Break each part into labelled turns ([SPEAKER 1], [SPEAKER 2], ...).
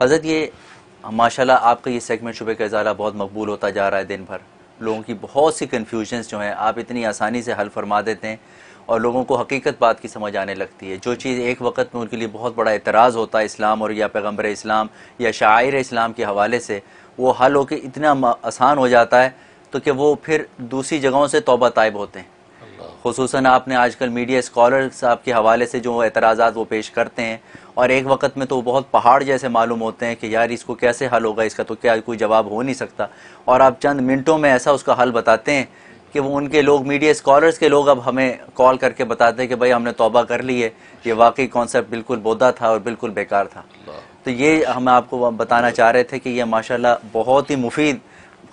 [SPEAKER 1] हज़रत ये माशाल्लाह आपका ये सेगमेंट शुभ का इजारा बहुत मकबूल होता जा रहा है दिन भर लोगों की बहुत सी कन्फ्यूजन्स जो हैं आप इतनी आसानी से हल फरमा देते हैं और लोगों को हकीकत बात की समझ आने लगती है जो चीज़ एक वक्त में उनके लिए बहुत बड़ा एतराज़ होता है इस्लाम और या पैगम्बर इस्लाम या शायर इस्लाम के हवाले से वो हल हो के इतना आसान हो जाता है तो कि वो फिर दूसरी जगहों से तोबा तायब होते हैं खसूस आपने आजकल मीडिया इस्कॉलर साहब के हवाले से जो एतराज़ात वो पेश करते हैं और एक वक्त में तो बहुत पहाड़ जैसे मालूम होते हैं कि यार इसको कैसे हल होगा इसका तो क्या कोई जवाब हो नहीं सकता और आप चंद मिनटों में ऐसा उसका हल बताते हैं कि वो उनके लोग मीडिया स्कॉलर्स के लोग अब हमें कॉल करके बताते हैं कि भाई हमने तोबा कर ली है ये वाकई कॉन्सेप्ट बिल्कुल बोधा था और बिल्कुल बेकार था तो ये हम आपको बताना चाह रहे थे कि ये माशाल्लाह बहुत ही मुफीद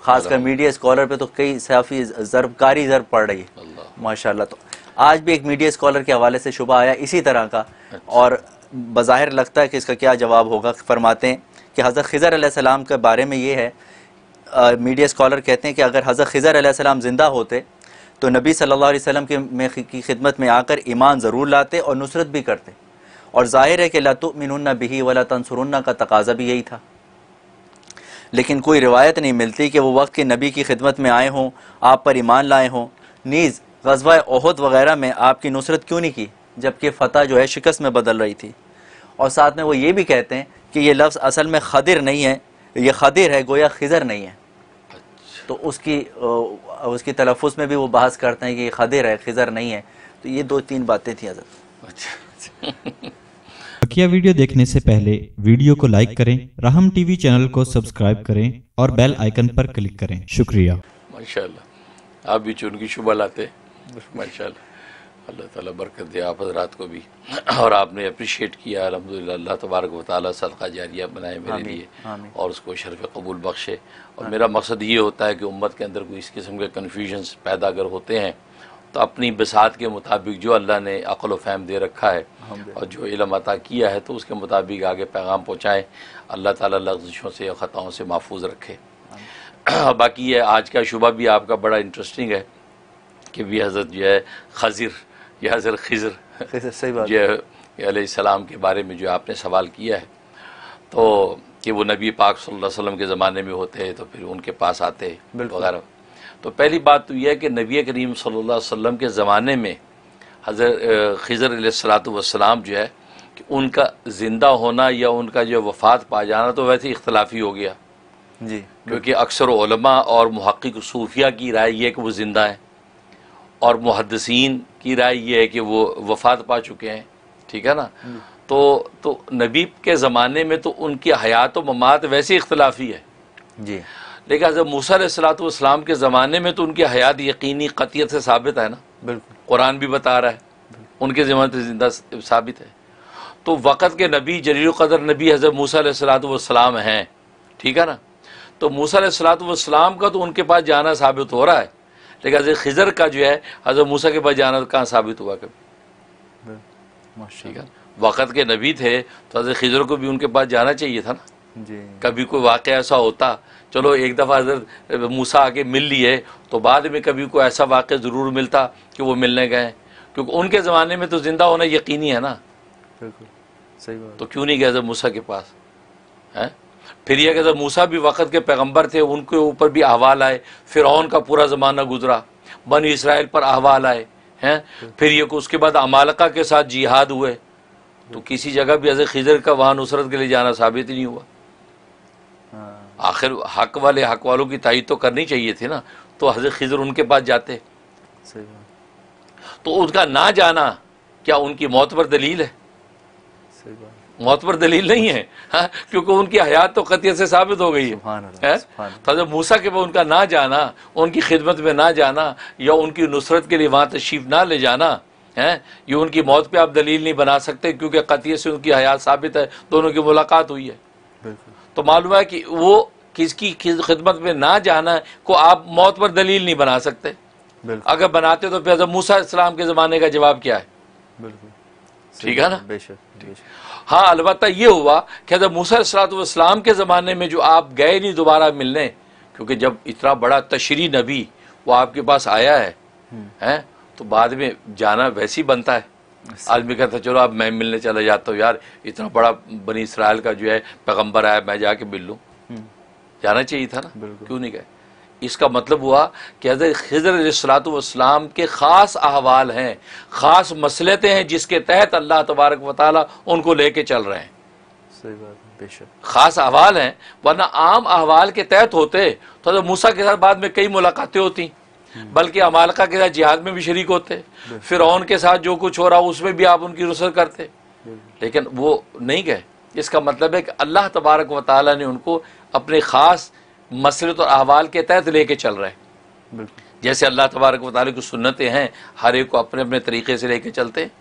[SPEAKER 1] खासकर मीडिया स्कॉलर पे तो कई सहाफ़ी ज़रबकारी ज़रब पड़ रही है माशाल्लाह तो आज भी एक मीडिया स्कॉलर के हवाले से शुभ आया इसी तरह का अच्छा। और बज़ाहिर लगता है कि इसका क्या जवाब होगा फरमाते हैं कि हज़रत खज़र सलाम के बारे में ये है आ, मीडिया स्कॉलर कहते हैं कि अगर हज़रत खज़र सलाम ज़िंदा होते तो नबी सल्लल्लाहु अलैहि वसल्लम के में की खिदमत में आकर ईमान ज़रूर लाते और नुसरत भी करते और ज़ाहिर है कि लतुमिन बिही वला तनसरुन्ना का तकाजा भी यही था लेकिन कोई रिवायत नहीं मिलती कि वो वक्त के नबी की खिदमत में आए हों आप पर ईमान लाए हों नीज़ गजवा अहद वगैरह में आपकी नुसरत क्यों नहीं की जबकि फ़तह जो है शिकस्त में बदल रही थी और साथ में वो ये भी कहते हैं कि ये लफ्ज़ असल में खदिर नहीं है ये खदिर है गोया खिजर नहीं है अच्छा। तो उसकी उसकी तलफ़ में भी वो बहस करते हैं कि ये खदिर है खिजर नहीं है तो ये दो तीन बातें थी अच्छा, अच्छा। बकिया वीडियो देखने से पहले वीडियो को लाइक करें राहम टीवी चैनल को सब्सक्राइब करें और बेल आइकन पर क्लिक करें शुक्रिया
[SPEAKER 2] माशाल्लाह आप भी चुनकी शुभ लाते माशाल्लाह अल्लाह ताला बरकत दिया आप हजरात को भी और आपने अप्रिशिएट किया अलहमदिल्ला अल्लाह तबारक वाली सदका जारिया बनाए मेरे लिए और उसको शरफ कबूल बख्शे और मेरा मकसद ये होता है कि उम्मत के अंदर कोई इस किस्म के कन्फ्यूजन्स पैदा अगर होते हैं तो अपनी बसात के मुताबिक जो अल्लाह ने अक़ल व फहम दे रखा है और जो इलम अता किया है तो उसके मुताबिक आगे पैगाम पहुँचाएँ अल्लाह ताली लफ्ज़ों से ख़ताओं से महफूज रखे बाकी ये आज का शुबा भी आपका बड़ा इंटरेस्टिंग है कि भी हज़रत जो है खजिर ये हज़र
[SPEAKER 1] खिजर सही बात
[SPEAKER 2] ये सलाम के बारे में जो आपने सवाल किया है तो कि वो नबी पाक सल्लल्लाहु अलैहि वसल्लम के ज़माने में होते हैं तो फिर उनके पास आते वगैरह तो पहली बात तो यह है कि नबी करीम सल्लल्लाहु अलैहि वसल्लम के ज़माने में हज़र खिजर सलाम जो है कि उनका ज़िंदा होना या उनका जो वफ़ात पा जाना तो वैसे इख्तलाफी हो गया जी क्योंकि अक्सर और महक़ सूफिया की राय यह कि वो ज़िंदा हैं और मुहदसिन की राय यह है कि वो वफात पा चुके हैं ठीक है ना हम्म। तो तो नबी के ज़माने में तो उनकी हयात व ममात वैसे इख्तलाफी है जी लेकिन हज़रत मूसलातम के ज़माने में तो उनकी हयात यकीनी कतियत से साबित है ना बिल्कुल कुरान भी बता रहा है उनके ज़मानत से जिंदा साबित है तो वक़्त के नबी जलील कदर नबी हज़रत मूसलातम हैं ठीक है ना तो मूसलातम का तो उनके पास जाना साबित हो रहा है लेकिन हजरत खिजर का जो है हजरत मूसा के पास जाना तो कहाँ साबित हुआ
[SPEAKER 1] कभी ठीक है
[SPEAKER 2] वक़्त के नबी थे तो हजरत खिजर को भी उनके पास जाना चाहिए था ना जी कभी कोई वाक़ ऐसा होता चलो एक दफ़ा हजरत मूसा आके मिल लिए तो बाद में कभी कोई ऐसा वाक़ ज़रूर मिलता कि वो मिलने गए क्योंकि उनके ज़माने में तो ज़िंदा होना यकीनी है ना बिल्कुल सही बात तो क्यों नहीं गए हजरत मूसा के पास है फिर यह कहते मूसा भी वक़्त के पैगम्बर थे उनके ऊपर भी अहवाल आए फिर का पूरा ज़माना गुजरा बन इसराइल पर अहवाल आए हैं फिर ये उसके बाद अमालका के साथ जिहाद हुए तो किसी जगह भी अजय खिजर का वहाँ नुसरत के लिए जाना साबित नहीं हुआ हाँ। आखिर हक वाले हक वालों की तय तो करनी चाहिए थी ना तो हजर खिजर उनके पास जाते
[SPEAKER 1] तो
[SPEAKER 2] उनका ना जाना क्या उनकी मौत पर दलील है मौत पर दलील नहीं है हाँ, क्योंकि उनकी हयात तो कतियत से साबित हो गई है हजरत तो मूसा के पर उनका ना जाना उनकी खिदमत में ना जाना या उनकी नुसरत के लिए वहाँ तशीफ ना ले जाना है ये उनकी मौत पर आप दलील नहीं बना सकते क्योंकि कतियत से उनकी हयात साबित है दोनों की मुलाकात हुई
[SPEAKER 1] है
[SPEAKER 2] तो मालूम है कि वो किसकी खिदमत में ना जाना को आप मौत पर दलील नहीं बना सकते अगर बनाते तो फिर मूसा इस्लाम के ज़माने का जवाब क्या है बिल्कुल ठीक है ना बेशक हाँ अलबत् ये हुआ कि हजरत वाम के ज़माने में जो आप गए नहीं दोबारा मिलने क्योंकि जब इतना बड़ा तशरी नबी वो आपके पास आया है हम्म। हैं तो बाद में जाना वैसे ही बनता है अच्छा। आदमी कहता चलो अब मैं मिलने चला जाता हूँ यार इतना बड़ा बनी इसराइल का जो है पैगम्बर आया मैं जाके मिल लूँ हम्म। जाना चाहिए था ना क्यों नहीं गए इसका मतलब हुआ कि हज़रत खजर सलातम के ख़ास अहवाल हैं ख़ास मसलतें हैं जिसके तहत अल्लाह तबारक वाल उनको लेके चल रहे हैं सही बात ख़ास अहवाल हैं वरना आम अहवाल के तहत होते तो हज़रत मूसा के साथ बाद में कई मुलाकातें होती हम्म। बल्कि अमालका के साथ जिहाद में भी शरीक होते फिर के साथ जो कुछ हो रहा उसमें भी आप उनकी रुसत करते लेकिन वो नहीं गए इसका मतलब है कि अल्लाह तबारक वाली ने उनको अपने ख़ास मसलत और अहवाल के तहत लेके चल रहे हैं जैसे अल्लाह तबारक वाली की सुनते हैं हर एक को अपने अपने तरीके से लेके चलते हैं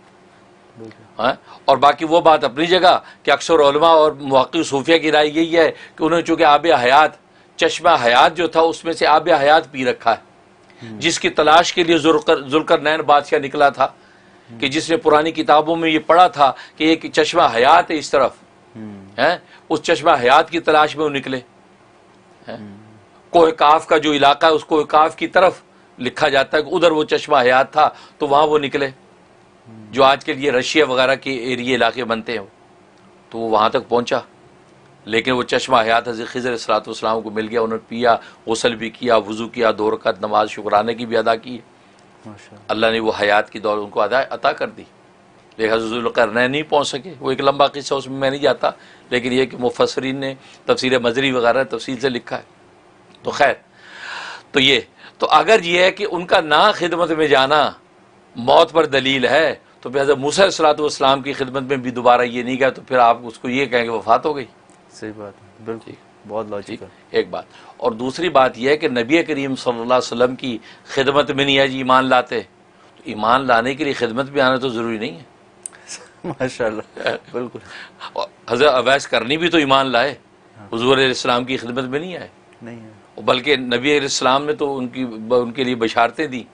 [SPEAKER 2] हाँ? और बाकी वो बात अपनी जगह कि अक्सर और मौक़ी सूफिया की राय यही है कि उन्होंने चूंकि आब हयात चश्मा हयात जो था उसमें से आब हयात पी रखा है हम्म। जिसकी तलाश के लिए जुलकर नैन बादशाह निकला था हम्म। कि जिसने पुरानी किताबों में ये पढ़ा था कि एक चश्मा हयात है इस तरफ हम्म। है उस चश्मा हयात की तलाश में वो निकले हम्म। कोहकाफ का जो इलाका है उस कोहकाफ की तरफ लिखा जाता है उधर वो चश्मा हयात था तो वहाँ वो निकले हम्म। जो आज के लिए रशिया वगैरह के एरिए इलाके बनते हैं तो वो वहाँ तक पहुँचा लेकिन वो चश्मा हयात हज़र खजर सलातम को मिल गया उन्होंने पिया गसल भी किया वज़ू किया दो रकत नमाज शुक्राना की भी अदा की अल्लाह ने वो हयात की दौर उनको अदा अता कर दी लिहाजुलकरनैन नहीं पहुँच सके वो एक लंबा किस्सा उसमें मैं नहीं जाता लेकिन यह कि मुफसरीन ने तफसर मजरी वगैरह तफसील से लिखा है तो खैर तो ये तो अगर ये है कि उनका ना खिदमत में जाना मौत पर दलील है तो फिर हजरत मूसा सलातम की खिदमत में भी दोबारा ये नहीं गया तो फिर आप उसको ये कहेंगे वफात हो गई सही बात बिल्कुल बहुत लॉजिक एक बात और दूसरी बात यह है कि नबी करीम सल्लल्लाहु अलैहि वसल्लम की खिदमत में नहीं आज ईमान लाते तो ईमान लाने के लिए खिदमत भी आना तो ज़रूरी नहीं है
[SPEAKER 1] माशाल्लाह बिल्कुल
[SPEAKER 2] हजरत अवैस करनी भी तो ईमान लाए हजूर हाँ। इस्लाम की खिदमत में नहीं आए
[SPEAKER 1] नहीं
[SPEAKER 2] बल्कि नबी इस्लाम ने तो उनकी उनके लिए बशारतें दी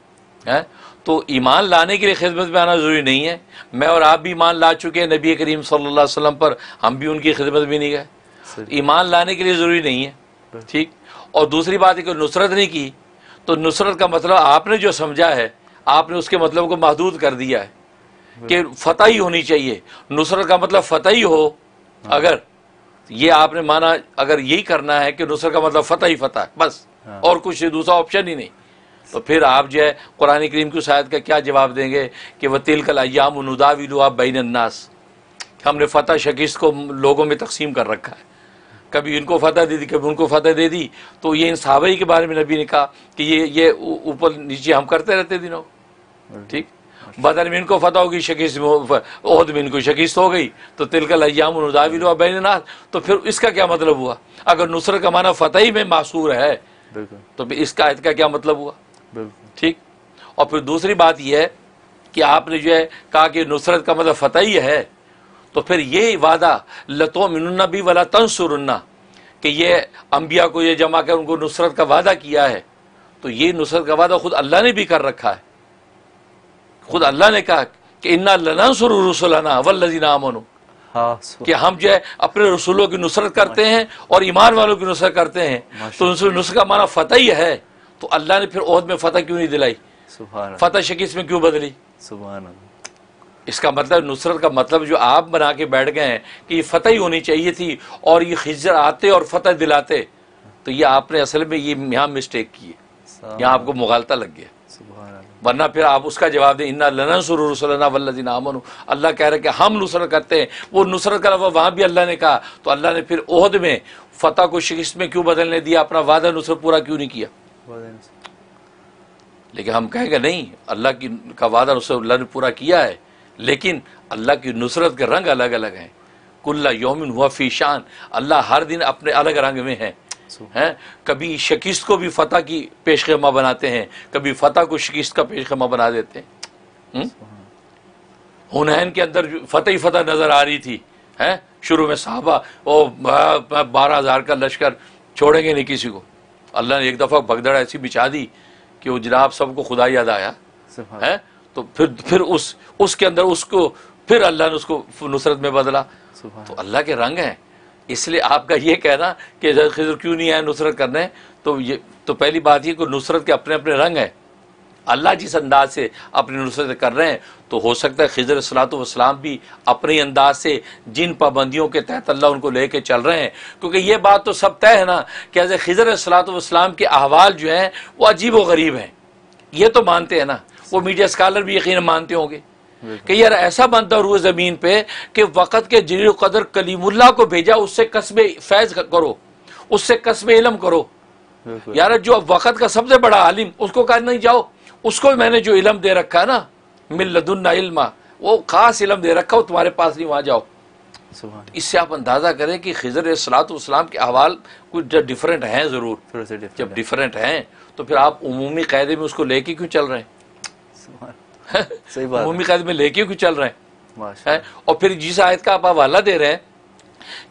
[SPEAKER 2] हैं तो ईमान लाने के लिए खिदमत में आना ज़रूरी नहीं है मैं और आप भी ईमान ला चुके हैं नबी करीम सल्लल्लाहु अलैहि वसल्लम पर हम भी उनकी खिदमत भी नहीं गए ईमान लाने के लिए ज़रूरी नहीं है ठीक और दूसरी बात एक नुसरत नहीं की तो नुसरत का मतलब आपने जो समझा है आपने उसके मतलब को महदूद कर दिया है कि फतेह ही होनी चाहिए नुसरत का मतलब फतह ही हो हाँ। अगर ये आपने माना अगर यही करना है कि नुसरत का मतलब फतह ही फतेह बस हाँ। और कुछ दूसरा ऑप्शन ही नहीं तो फिर आप जो है कुरान करीम की शायद का क्या जवाब देंगे कि वह तिल कल अयाम नदाविलुआ बैनन्नास हमने फतेह शकीस को लोगों में तकसीम कर रखा है कभी इनको फतेह दे दी कभी उनको फतेह दे दी तो ये इन साहबाई के बारे में नबी ने कहा कि ये ये ऊपर नीचे हम करते रहते दिनों हाँ। ठीक बदर में इनको फतह होगी शिकस्त उहद में इनको शिकस्त हो गई तो तिलकल अयामदाविल हुआ बैननाथ तो फिर इसका क्या मतलब हुआ अगर नुसरत का माना फतह ही में मासूर है तो इसका आयत का क्या मतलब हुआ ठीक और फिर दूसरी बात यह है कि आपने जो है कहा कि नुसरत का मतलब फतह ही है तो फिर ये वादा लतो मिनुन्ना भी वाला तंसुरन्ना कि ये अम्बिया को ये जमा कर उनको नुसरत का वादा किया है तो ये नुसरत का वादा खुद अल्लाह ने भी कर रखा है खुद अल्लाह ने कहा कि इन्ना लनासुर रसुलाना वल्लजीना अमनो हाँ, कि हम जो है अपने रसूलों की नुसरत करते हैं और ईमान वालों की नुसरत करते हैं तो नुसरत का माना फतह ही है तो अल्लाह ने फिर ओहद में फतह क्यों नहीं दिलाई फतह शकीस में क्यों बदली इसका मतलब नुसरत का मतलब जो आप बना के बैठ गए हैं कि ये फतह ही होनी चाहिए थी और ये खिजर आते और फतह दिलाते तो ये आपने असल में ये यहाँ मिस्टेक की है यहाँ आपको मुगालता लग गया वरना फिर आप उसका जवाब दें इन्ना लनसरसलना वल्लिन अमन अल्लाह कह रहे कि हम नुसरत करते हैं वो नुसरत का लफा वहाँ भी अल्लाह ने कहा तो अल्लाह ने फिर ओहद में फतेह को शिक्ष में क्यों बदलने दिया अपना वादा नुसरत पूरा क्यों नहीं किया लेकिन हम कहेंगे नहीं अल्लाह की का वादा नुसरत अल्लाह ने पूरा किया है लेकिन अल्लाह की नुसरत के रंग अलग अलग हैं कुल्ला योमिन हुआ फ़ी शान अल्लाह हर दिन अपने अलग रंग में है हैं कभी शिकस्त को भी फतेह की पेशखमा बनाते हैं कभी फतेह को शिकस्त का पेशखमा बना देते हैं हम्म? हुनैन के अंदर फतेह ही फतेह नज़र आ रही थी है शुरू में साहबा ओ बारह हज़ार का लश्कर छोड़ेंगे नहीं किसी को अल्लाह ने एक दफ़ा भगदड़ ऐसी बिछा दी कि वो जनाब सबको खुदा याद आया है तो फिर फिर उस उसके अंदर उसको फिर अल्लाह ने उसको नुसरत में बदला तो अल्लाह के रंग हैं इसलिए आपका ये कहना कि जज खजर क्यों नहीं आए नुसरत करने तो ये तो पहली बात ये कि नुसरत के अपने अपने रंग हैं अल्लाह जिस अंदाज से अपनी नुसरत कर रहे हैं तो हो सकता है खजर सलातम भी अपने अंदाज से जिन पाबंदियों के तहत अल्लाह उनको ले कर चल रहे हैं क्योंकि ये बात तो सब तय है ना कि हज़र खजर सलातम के अहवाल जो हैं वो अजीब व गरीब हैं ये तो मानते हैं ना वो मीडिया स्कॉलर भी यकीन मानते होंगे कि यार ऐसा बनता रूह ज़मीन पे कि वक़्त के जरूर कदर कलीमुल्ला को भेजा उससे कस्बे फैज़ करो उससे कस्बे इलम करो यार जो वक़्त का सबसे बड़ा आलिम उसको कहा नहीं जाओ उसको मैंने जो इलम दे रखा है ना मिलदुन्ना इल्मा वो ख़ास इलम दे रखा हो तुम्हारे पास नहीं वहां जाओ इससे आप अंदाज़ा करें कि खजर सलातम के अहवाल कुछ डिफरेंट हैं ज़रूर जब डिफरेंट हैं तो फिर आप उमूमी कायदे में उसको लेके क्यों चल रहे हैं सही बात कैद में लेके क्यों चल रहे हैं है? और फिर जिस आयत का आप हवाला दे रहे हैं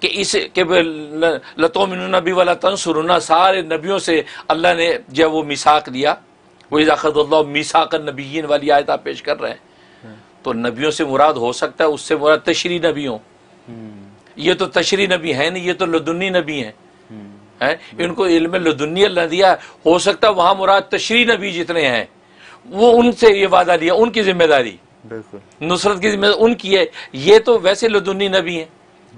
[SPEAKER 2] कि इस के मिन नबी वाला सुरुना सारे नबियों से अल्लाह ने जो वो मिसाक लिया वो इजाकत मिसाक नबीन वाली आयत आप पेश कर रहे हैं हम्म। तो नबियों से मुराद हो सकता है उससे मुराद तशरी नबी हो हम्म। ये तो तशरी नबी है नहीं ये तो लदुन्नी नबी हैं हम्म। है? इनको इल्म लदुन्नी अल्लाह दिया हो सकता है वहां मुराद तशरी नबी जितने हैं वो उनसे ये वादा लिया उनकी जिम्मेदारी नुसरत की जिम्मेदारी उनकी है ये तो वैसे लुदुन्नी नबी हैं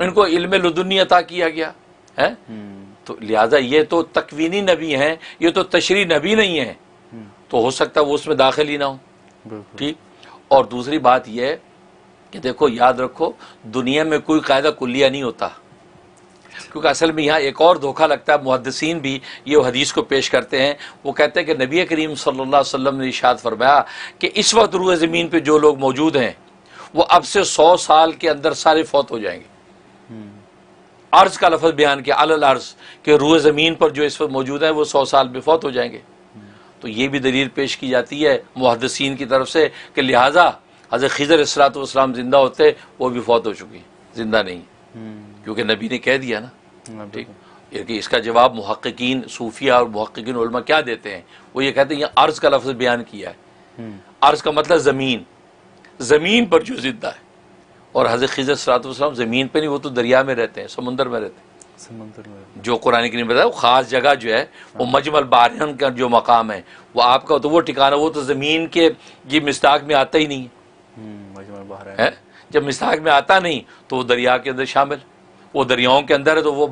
[SPEAKER 2] इनको इल्म लुदुन्नी अता किया गया है हम्म। तो लिहाजा ये तो तकवीनी नबी हैं ये तो तशरी नबी नहीं है हम्म। तो हो सकता वो उसमें दाखिल ही ना हो ठीक और दूसरी बात यह है कि देखो याद रखो दुनिया में कोई कायदा कुलिया नहीं होता क्योंकि असल में यहाँ एक और धोखा लगता है मुहदसिन भी ये हदीस को पेश करते हैं वो कहते हैं कि नबी करीम सल्ला वसम ने इशात फरमाया कि इस वक्त रूह ज़मीन पर जो लोग मौजूद हैं वो अब से सौ साल के अंदर सारे फौत हो जाएंगे अर्ज का लफज बयान किया अल अर्ज के रूह ज़मीन पर जो इस वक्त मौजूद है वो सौ साल में फौत हो जाएंगे तो ये भी दलील पेश की जाती है मुहदसिन की तरफ से कि लिहाजा हज़रत खिजर इसलात जिंदा होते वो भी फौत हो चुकी है जिंदा नहीं क्योंकि नबी ने कह दिया ना हाँ, ठीक इसका जवाब महक्कीन सूफिया और महक्कीन उलमा क्या देते हैं वो ये कहते हैं ये अर्ज़ का लफ्ज़ बयान किया है हम्म। अर्ज़ का मतलब ज़मीन ज़मीन पर जो ज़िद्दा है और हज़रत खिजर सलातम ज़मीन पर नहीं वो तो दरिया में रहते हैं समुंदर में रहते हैं समुंदर में जो कुरान के बताया वो ख़ास जगह जो है वो हाँ। मजमल बारहन का जो मकाम है वो आपका तो वो ठिकाना वो तो ज़मीन के ये मिस्ताक में आता ही नहीं है
[SPEAKER 1] हम्म,
[SPEAKER 2] जब मिस्ताक में आता नहीं तो वो दरिया के अंदर शामिल है वो दरियाओं के अंदर है तो वो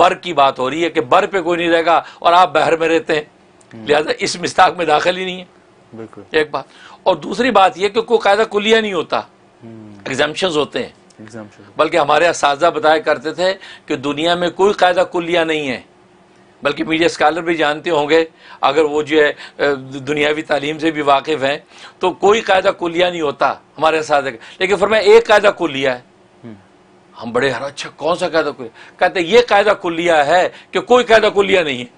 [SPEAKER 2] बर की बात हो रही है कि बर पे कोई नहीं रहेगा और आप बहर में रहते हैं हम्म। लिहाजा इस मिस्ताक में दाखिल ही नहीं है बिल्कुल एक बात और दूसरी बात यह कि कोई कायदा कुलिया नहीं होता एग्जाम्शन हम्म। होते हैं बल्कि हमारे इस बताया करते थे कि दुनिया में कोई कायदा कुलिया नहीं है बल्कि मीडिया स्कॉलर भी जानते होंगे अगर वो जो है दुनियावी तालीम से भी वाकिफ़ हैं तो कोई कायदा कुलिया नहीं होता हमारे साथ लेकिन फिर मैं एक कायदा कुलिया है हम बड़े हरा अच्छा कौन सा कायदा कुल्लिया कहते ये कायदा कुल्लिया है कि कोई कायदा कुल्लिया नहीं है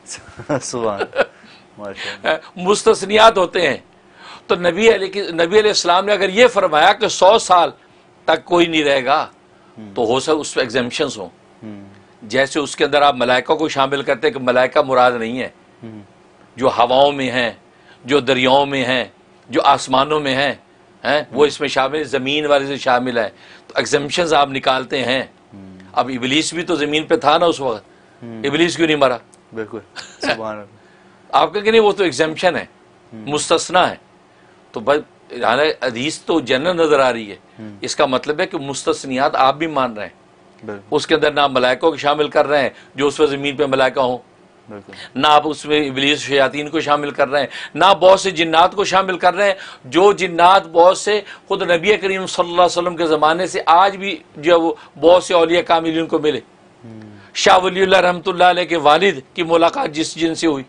[SPEAKER 2] मुस्तसनियात होते हैं तो नबी नबी इस्लाम ने अगर ये फरमाया कि सौ साल तक कोई नहीं रहेगा हम्म। तो हो सकता उस पर एग्जामेशन हो हम्म। जैसे उसके अंदर आप मलाइका को शामिल करते हैं कि मलाइका मुराद नहीं है हम्म। जो हवाओं में हैं जो दरियाओं में हैं जो आसमानों में हैं हैं वो इसमें शामिल ज़मीन वाले से शामिल है तो एग्जम्पन आप निकालते हैं हम्म। अब इबलीस भी तो ज़मीन पे था ना उस वक्त हम्म। इबलीस क्यों नहीं मरा बिल्कुल आपका नहीं वो तो एग्जम्पन है हम्म। मुस्तना है तो भाई हदीस तो जनरल नज़र आ रही है इसका मतलब है कि मुस्तनियात आप भी मान रहे हैं उसके अंदर ना मलाइकों को शामिल कर रहे हैं जो उस पर ज़मीन पर मलाइका हों ना आप उसमें इबलीस शयातीन को शामिल कर रहे हैं ना बहुत से जिन्नात को शामिल कर रहे हैं जो जिन्नात बहुत से खुद नबी करीम सल्लल्लाहु अलैहि वसल्लम के ज़माने से आज भी जो वो बहुत से अलिया कामिल को मिले हम्म। शाह वली रहमत के वालिद की मुलाकात जिस जिन से हुई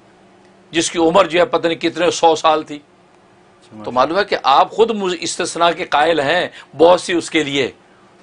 [SPEAKER 2] जिसकी उम्र जो है पता नहीं कितने सौ साल थी तो मालूम है कि आप खुद इसतना के कायल हैं बहुत सी उसके लिए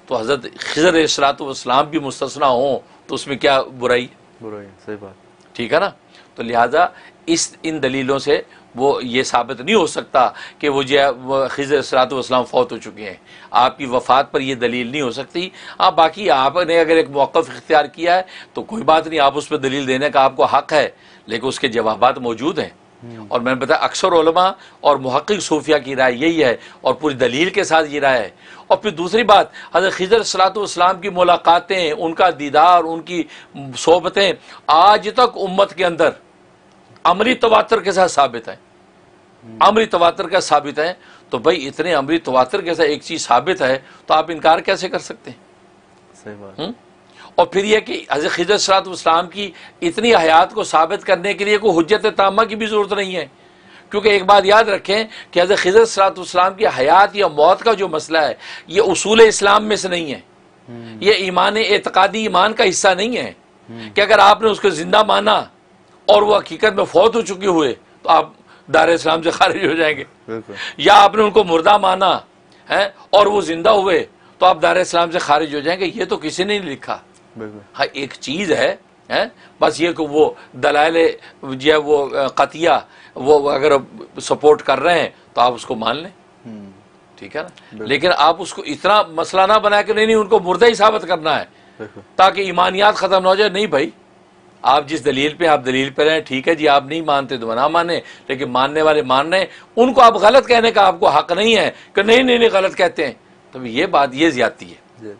[SPEAKER 2] तो हज़रत खजर सलात भी मुस्तना हो तो उसमें क्या बुराई बुराई सही बात ठीक है ना तो लिहाजा इस इन दलीलों से वो ये साबित नहीं हो सकता कि वो जो खिजर सलातम फ़ौत हो चुके हैं आपकी वफ़ात पर यह दलील नहीं हो सकती आप बाकी आपने अगर एक मौक़ इख्तियार किया है तो कोई बात नहीं आप उस पर दलील देने का आपको हक़ है लेकिन उसके जवाब मौजूद हैं और मैंने बताया अक्सर उलमा और महक़ सूफिया की राय यही है और पूरी दलील के साथ ये राय है और फिर दूसरी बात हज़रत खजर सलातम की मुलाकातें उनका दीदार उनकी सोबतें आज तक उम्मत के अंदर अमरी तवातर के साथ साबित है हम्म। अमरी तवातर का साबित है तो भाई इतने अमरी तवातर के साथ एक चीज़ साबित है तो आप इनकार कैसे कर सकते हैं सही बात हम्म? और फिर यह कि हज़र खजर सलातम की इतनी हयात को साबित करने के लिए कोई हजत तामा की भी ज़रूरत नहीं है क्योंकि एक बात याद रखें कि हज़र खजर सलातम की हयात या मौत का जो मसला है ये उसूल इस्लाम में से नहीं है हम्म। ये ईमान एतकादी ईमान का हिस्सा नहीं है हम्म। कि अगर आपने उसको ज़िंदा माना और वह हकीकत में फौत हो चुके हुए तो आप दार इस्लाम से खारिज हो जाएंगे या आपने उनको मुर्दा माना है और वो ज़िंदा हुए तो आप दार इस्लाम से खारिज हो जाएंगे ये तो किसी ने नहीं लिखा हाँ एक चीज़ है हैं बस ये को वो दलाल जो वो कतिया वो अगर सपोर्ट कर रहे हैं तो आप उसको मान लें हम्म। ठीक है ना लेकिन आप उसको इतना मसला ना बना के नहीं नहीं उनको मुर्दा ही साबित करना है ताकि ईमानियात ख़त्म ना हो जाए नहीं भाई आप जिस दलील पे आप दलील पे रहें ठीक है जी आप नहीं मानते तो ना माने लेकिन मानने वाले मान रहे हैं उनको आप गलत कहने का आपको हक नहीं है कि नहीं नहीं नहीं गलत कहते हैं तो ये बात ये ज्यादा है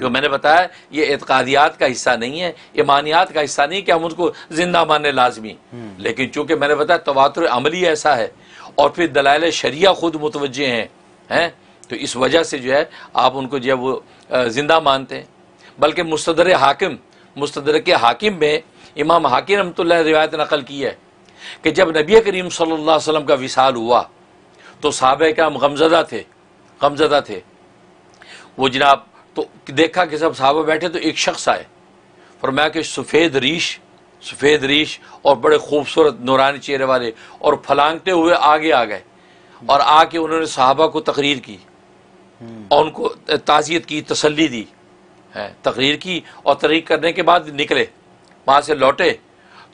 [SPEAKER 2] जो मैंने बताया ये एतकादियात का हिस्सा नहीं है ईमानियात का हिस्सा नहीं कि हम उसको जिंदा मानने लाजमी हम्म। लेकिन चूंकि मैंने बताया तवातर अमली ऐसा है और फिर दलाल शरिया खुद मुतवजह हैं हैं तो इस वजह से जो है आप उनको जो है वो जिंदा मानते हैं बल्कि मुस्तदर हाकिम मुस्तर के हाकिम में इमाम हाकिम रमत रिवायत नकल की है कि जब नबी करीम सल्ला वसम का विसाल हुआ तो साहब का गमजदा थे गमजदा थे वो जनाब तो देखा कि सब साहबा बैठे तो एक शख्स आए फरमाया कि सफ़ेद रीश सफ़ेद रीश और बड़े खूबसूरत नौरानी चेहरे वाले और फलांगते हुए आगे आ गए और आके उन्होंने साहबा को तकरीर की और उनको ताज़ियत की तसली दी है तकरीर की और तरीक करने के बाद निकले वहाँ से लौटे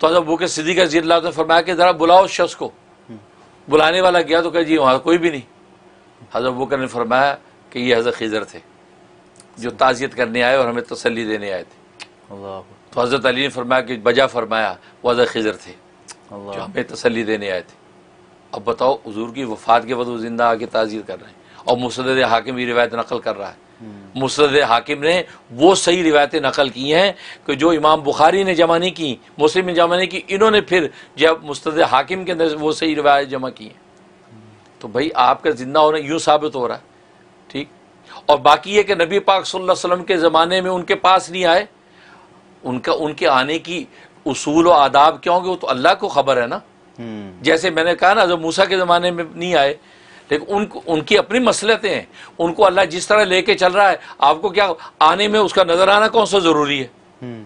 [SPEAKER 2] तो हजरत बुके सिद्दी का जिला तो फरमाया कि ज़रा बुलाओ उस शख्स को बुलाने वाला गया तो कह जी वहाँ कोई भी नहीं हजरत बुकर ने फरमाया कि ये हजरत खिजर थे जो ताज़ियत करने आए और हमें तसली देने आए थे तो हज़रत अली ने फरमाया कि बजा फरमाया वज़ा खिजर थे जो हमें तसली देने आए थे अब बताओ हजूर की वफात के बाद वो जिंदा आके ताज़ियत कर रहे हैं और मुसद हाकिम ये रिवायत नकल कर रहा है हम्म। मुसद हाकिम ने वो सही रिवायतें नकल की हैं कि जो इमाम बुखारी ने जमा नहीं की मुस्लिम ने जमा नहीं की इन्होंने फिर जब मुस्तद हाकिम के अंदर वो सही रिवायत जमा की है तो भाई आपका ज़िंदा होना यूँ साबित हो रहा है ठीक और बाकी है कि नबी पाक सल्लल्लाहु अलैहि वसल्लम के ज़माने में उनके पास नहीं आए उनका उनके आने की उसूल और आदाब क्या होंगे वो तो अल्लाह को खबर है ना हम्म। जैसे मैंने कहा ना जो मूसा के ज़माने में नहीं आए लेकिन उन उनकी अपनी मसलतें हैं उनको अल्लाह जिस तरह लेके चल रहा है आपको क्या आने में उसका नज़र आना कौन सा ज़रूरी है हम्म,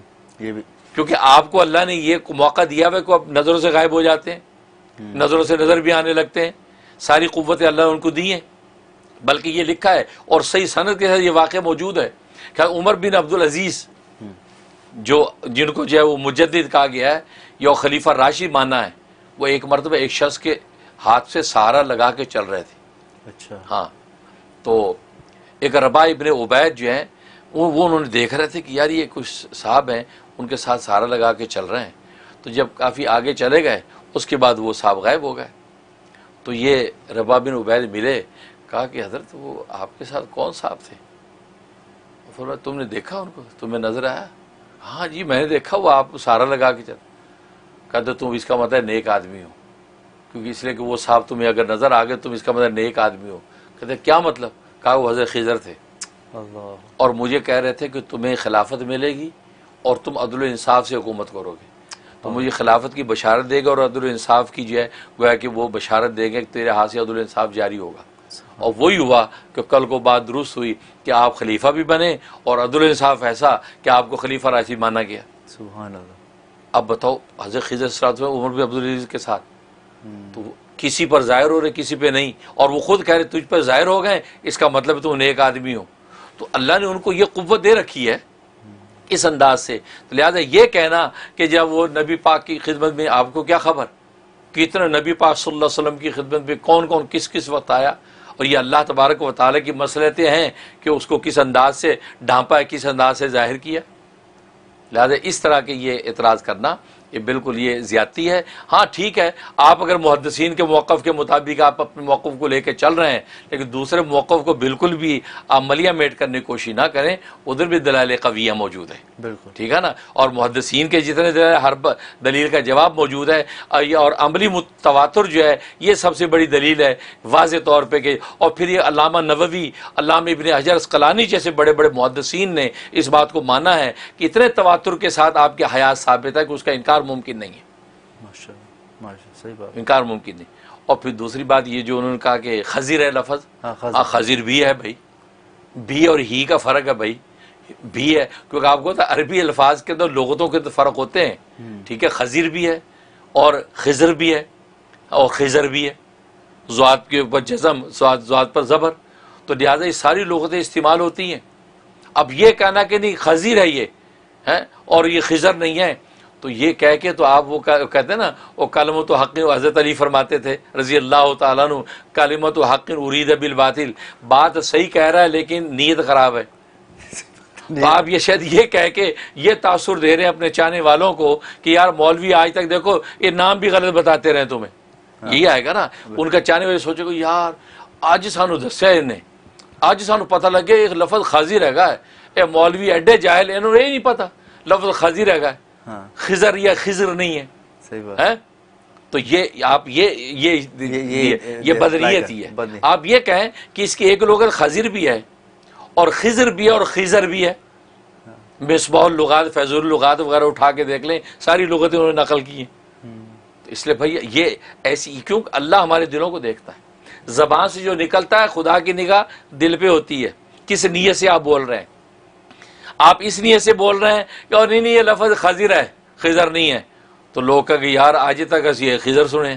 [SPEAKER 2] ये भी क्योंकि आपको अल्लाह ने ये मौका दिया हुआ है कि आप नज़रों से गायब हो जाते हैं हम्म। नज़रों से नज़र भी आने लगते हैं सारी कुत अल्लाह उनको दी है बल्कि ये लिखा है और सही सनत के साथ ये वाक़ मौजूद है क्या उमर बिन अब्दुल अजीज़ जो जिनको जो है वो मुजद कहा गया है या खलीफा राशि माना है वो एक मरतबा एक शख्स के हाथ से सहारा लगा के चल रहे थे अच्छा हाँ तो एक रबा इबन उबैद जो है वो वो उन्होंने देख रहे थे कि यार ये कुछ साहब हैं उनके साथ सहारा लगा के चल रहे हैं तो जब काफ़ी आगे चले गए उसके बाद वो साहब गायब हो गए तो ये रबा बिन उबैद मिले कहा कि हजरत वो आपके साथ कौन साहब थे फरमा तो तुमने देखा उनको तुम्हें नजर आया हाँ जी मैंने देखा वो आप सारा लगा के चल कहा तो तुम इसका मतलब नेक आदमी हो क्योंकि इसलिए कि वो साहब तुम्हें अगर नजर आ गए तुम इसका मतलब नेक आदमी हो कहते क्या मतलब कहा वो हजरत खिजर थे और मुझे कह रहे थे कि तुम्हें खिलाफत मिलेगी और तुम अदल इंसाफ से हुकूमत करोगे तो मुझे खिलाफत की बशारत देगा और अदल इंसाफ की जो है गोया कि वो बशारत देंगे तेरे हाथ से अदल इंसाफ जारी होगा और वही हुआ कि कल को बात दुरुस्त हुई कि आप खलीफा भी बने और अदुल्साफ़ ऐसा कि आपको खलीफा राशि माना गया सुबह अब बताओ हजर खिजर सरात में उमर भी अब्दुल के साथ हम्म। तो किसी पर ज़ाहिर हो रहे किसी पे नहीं और वो खुद कह रहे तुझ पर ज़ाहिर हो गए इसका मतलब तुम नेक आदमी हो तो अल्लाह ने उनको ये कुत दे रखी है इस अंदाज से तो लिहाजा ये कहना कि जब वो नबी पाक की खिदमत में आपको क्या खबर कितना नबी पाक सल्लल्लाहु अलैहि वसल्लम की खिदमत में कौन कौन किस किस वक्त आया और ये अल्लाह तबारक व ताली की मसलतें हैं कि उसको किस अंदाज से ढांपा है किस अंदाज से ज़ाहिर किया लिहाजा इस तरह के ये एतराज़ करना ये बिल्कुल ये ज्यादती है हाँ ठीक है आप अगर मुहदसिन के मौक़ के मुताबिक आप अपने मौक़ को लेकर चल रहे हैं लेकिन दूसरे मौक़ को बिल्कुल भी आप मलिया मेट करने की कोशिश ना करें उधर भी दलाल कवियाँ मौजूद हैं बिल्कुल ठीक है ना और मुहदसिन के जितने दलाल हर दलील का जवाब मौजूद है और अमली मुतवातर जो है ये सबसे बड़ी दलील है वाज तौर पर कि और फिर ये अलामा नववी अलामा इबन हजर अस्कलानी जैसे बड़े बड़े मुहदसिन ने इस बात को माना है कि इतने तवातुर के साथ आपकी हयात साबित है कि उसका इनकार इनकार मुमकिन
[SPEAKER 1] नहीं है
[SPEAKER 2] इनकार मुमकिन नहीं और फिर दूसरी बात ये जो उन्होंने कहा कि खजीर है लफज हाँ खजीर।, हाँ, भी है भाई भी और ही का फ़र्क है भाई भी है क्योंकि आपको पता तो अरबी अल्फाज के अंदर लगतों के तो फ़र्क होते हैं हम्म। ठीक है खजीर भी है और खजर भी है और खजर भी है जुआत के ऊपर जजम जुआत पर ज़बर तो लिहाजा ये सारी लगतें इस्तेमाल होती हैं अब ये कहना कि नहीं खजीर है ये है और ये खजर नहीं है तो ये कह के तो आप वो कहते हैं ना वो कलम तो हक़ हज़रत अली फरमाते थे रज़ी अल्लाह तु कलम तो हक़ उरीद बिल बातिल बात सही कह रहा है लेकिन नीयत ख़राब है तो आप ये शायद ये कह के ये तासुर दे रहे हैं अपने चाहने वालों को कि यार मौलवी आज तक देखो ये नाम भी गलत बताते रहे तुम्हें हाँ। ये आएगा ना उनका चाहने वाले सोचे यार आज सानू दस्या इन्हें आज सानू पता लगे एक लफज खाजी रह गया है मौलवी एडे जाहल इन्होंने यही नहीं पता लफज खाजी रह गया हाँ। खिजर या खिजर नहीं है सही बात है तो ये आप ये ये ये,
[SPEAKER 1] ये, ये, ये ही है
[SPEAKER 2] आप ये कहें कि इसकी एक लोगल खजिर भी है और खिजर भी है और खिजर भी है हाँ। मिसबाउल लुगात फैजुल लुगात वगैरह उठा के देख लें सारी लुगतें उन्होंने नकल की हैं हम्म। तो इसलिए भैया ये ऐसी क्योंकि अल्लाह हमारे दिलों को देखता है ज़बान से जो निकलता है खुदा की निगाह दिल पे होती है किस नीयत से आप बोल रहे हैं आप इस नीयत से बोल रहे हैं कि और नहीं नहीं ये लफज खजिर है खिजर नहीं है तो लोग कह यार आज तक अस ये खिजर सुने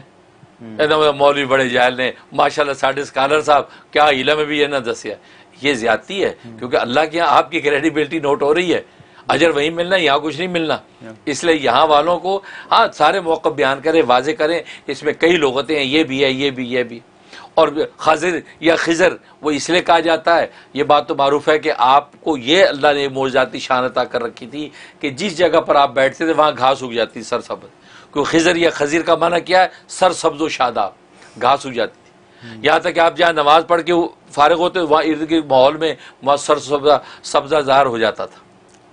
[SPEAKER 2] हम्म। मौलवी बड़े जाहल ने माशाल्लाह साढ़े स्कालर साहब क्या इलम भी ये ना दसिया ये ज्यादती है हम्म। क्योंकि अल्लाह के यहाँ आपकी क्रेडिबिलिटी नोट हो रही है अजर वहीं मिलना यहाँ कुछ नहीं मिलना इसलिए यहाँ वालों को हाँ सारे मौक़ बयान करें वाजे करें इसमें कई लगतें हैं ये भी है ये भी ये भी और खजर या खजर वो इसलिए कहा जाता है ये बात तो मारूफ है कि आपको ये अल्लाह ने मोजाती शान अता कर रखी थी कि जिस जगह पर आप बैठते थे वहाँ घास उग जाती सरसब्ज क्योंकि खजर या खजीर का माना क्या है सरसब्ज व शादाब घास उग जाती थी हम्म। यहाँ तक कि आप जहाँ नमाज़ पढ़ के फारग होते वहाँ इर्द गिर्द माहौल में वहाँ सर सब्जा सब्जा जहर हो जाता था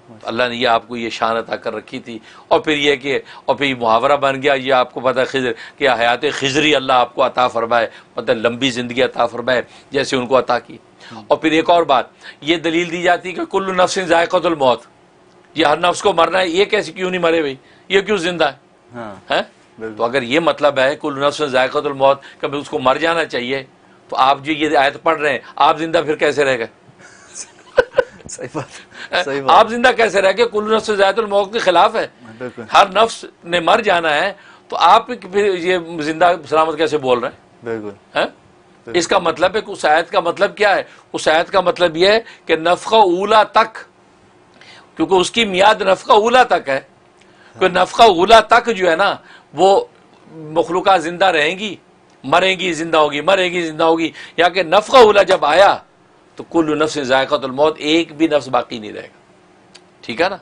[SPEAKER 2] तो अल्लाह ने यह आपको ये शान अता कर रखी थी और फिर यह कि और फिर मुहावरा बन गया ये आपको पता खिजर कि हयात खिजरी अल्लाह आपको अता फरमाए मतलब लंबी ज़िंदगी अता फरमाए जैसे उनको अता की हम्म। और फिर एक और बात ये दलील दी जाती है कि कुल्लु नफ्स ज़ायक़तुलमौत ये हर नफ्स को मरना है ये कैसे क्यों नहीं मरे भाई ये क्यों जिंदा है, हाँ, है? तो अगर ये मतलब है कुल्लु नफ्स ज़ायक़तुलमौत कभी उसको मर जाना चाहिए तो आप जो ये आयत पढ़ रहे हैं आप जिंदा फिर कैसे रह गए सही बात सही बात आप जिंदा कैसे रह गए कुल नफ्स जायतुल मौत के खिलाफ है हर नफ्स ने मर जाना है तो आप फिर ये जिंदा सलामत कैसे बोल रहे हैं बिल्कुल इसका मतलब है कि उस आयत का मतलब क्या है उस आयत का मतलब यह है कि नफका उला तक क्योंकि उसकी मियाद नफका उला तक है हाँ। क्योंकि नफका उला तक जो है ना वो मखलूक ज़िंदा रहेंगी मरेंगी ज़िंदा होगी मरेंगी ज़िंदा होगी या कि नफका उला जब आया तो कुल नफ्स मौत एक भी नफ्स बाकी नहीं रहेगा ठीक है ना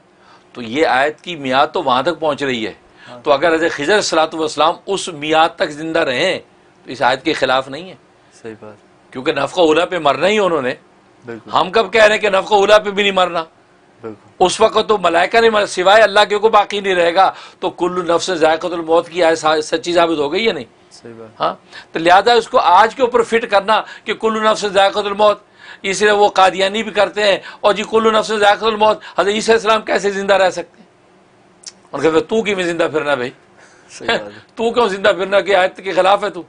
[SPEAKER 2] तो ये आयत की मियाद तो वहां तक पहुंच रही है हाँ। तो अगर खिजर सलात सलातम उस मियाद तक ज़िंदा रहे तो इस आयत के ख़िलाफ़ नहीं है सही बात क्योंकि नफका उला पे मरना ही उन्होंने हम कब कह रहे हैं कि नफका उला पे भी नहीं मरना उस वक्त तो मलाइका नहीं मर सिवाय अल्लाह के को बाकी नहीं रहेगा तो कुल्लू नफ्स मौत की आयत सच्ची साबित हो गई या नहीं हाँ तो लिहाजा उसको आज के ऊपर फिट करना कि कुल्लू नफ्स मौत इसलिए वो कादियानी भी करते हैं और जी कुल्लू नफ्स मौत हजरत ईसा कैसे ज़िंदा रह सकते हैं और कहते तू कि में ज़िंदा फिरना भाई तू क्यों ज़िंदा फिरना की आयत के खिलाफ है तू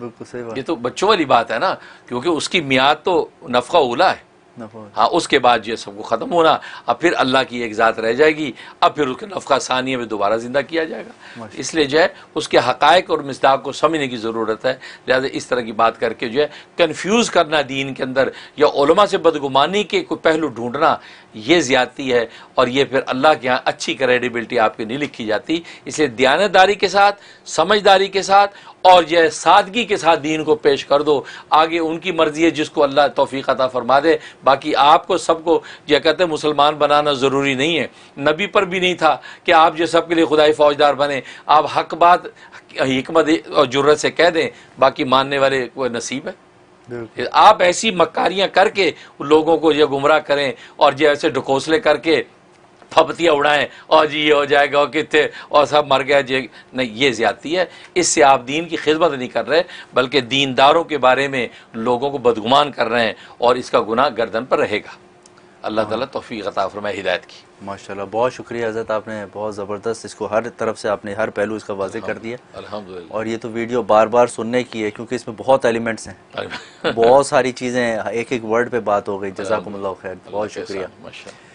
[SPEAKER 2] बिल्कुल सही बात ये तो बच्चों वाली बात है ना क्योंकि उसकी मियाद तो नफका उला है हाँ उसके बाद ये सबको ख़त्म होना अब फिर अल्लाह की एक ज़ात रह जाएगी अब फिर उसके नफ़ा सानिया में दोबारा ज़िंदा किया जाएगा इसलिए जो है उसके हक़ और मसदाक को समझने की ज़रूरत है लिहाजा इस तरह की बात करके जो है कन्फ्यूज़ करना दीन के अंदर या से बदगुमानी के कोई पहलू ढूंढना ये ज़्यादती है और ये फिर अल्लाह के यहाँ अच्छी क्रेडिबिलिटी आपकी नहीं लिखी जाती इसलिए दयानतदारी के साथ समझदारी के साथ और यह सादगी के साथ दीन को पेश कर दो आगे उनकी मर्जी है जिसको अल्लाह तोफ़ी अता फरमा दे बाकी आपको सबको यह कहते हैं मुसलमान बनाना ज़रूरी नहीं है नबी पर भी नहीं था कि आप जो सबके लिए खुदाई फौजदार बने आप हक बात हमत और जरूरत से कह दें बाकी मानने वाले को नसीब है आप ऐसी मकारियाँ करके लोगों को यह गुमराह करें और जो ऐसे ढकोसले करके फपतियाँ उड़ाएं और जी ये हो जाएगा और कितने और सब मर गया जे नहीं ये ज़्यादती है इससे आप दीन की खिदमत नहीं कर रहे बल्कि दीनदारों के बारे में लोगों को बदगुमान कर रहे हैं और इसका गुनाह गर्दन पर रहेगा अल्लाह ताला तोफ़ी अता फरमाए हिदायत
[SPEAKER 1] की माशाल्लाह बहुत शुक्रिया हज़रत आपने बहुत ज़बरदस्त इसको हर तरफ से आपने हर पहलू इसका वाजे कर दिया अल्हम्दुलिल्लाह और ये तो वीडियो बार बार सुनने की है क्योंकि इसमें बहुत एलिमेंट्स हैं बहुत सारी चीज़ें एक एक वर्ड पे बात हो गई जजाकम्ला खैर बहुत शुक्रिया माशा